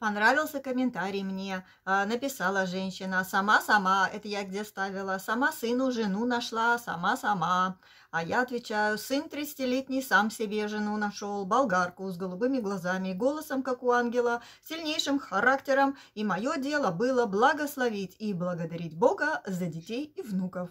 Понравился комментарий мне, а, написала женщина. Сама-сама, это я где ставила. Сама сыну жену нашла, сама-сама. А я отвечаю, сын 30-летний сам себе жену нашел, болгарку с голубыми глазами, голосом, как у ангела, сильнейшим характером. И мое дело было благословить и благодарить Бога за детей и внуков.